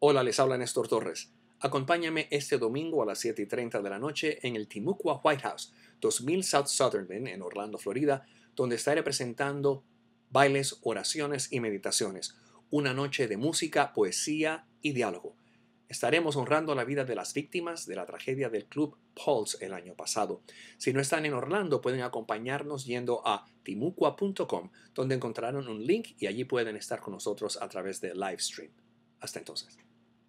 Hola, les habla Néstor Torres. Acompáñame este domingo a las 7 y 30 de la noche en el Timucua White House, 2000 South Sutherland, en Orlando, Florida, donde estaré presentando bailes, oraciones y meditaciones. Una noche de música, poesía y diálogo. Estaremos honrando la vida de las víctimas de la tragedia del Club Pulse el año pasado. Si no están en Orlando, pueden acompañarnos yendo a timucua.com, donde encontrarán un link y allí pueden estar con nosotros a través de live stream. Hasta entonces.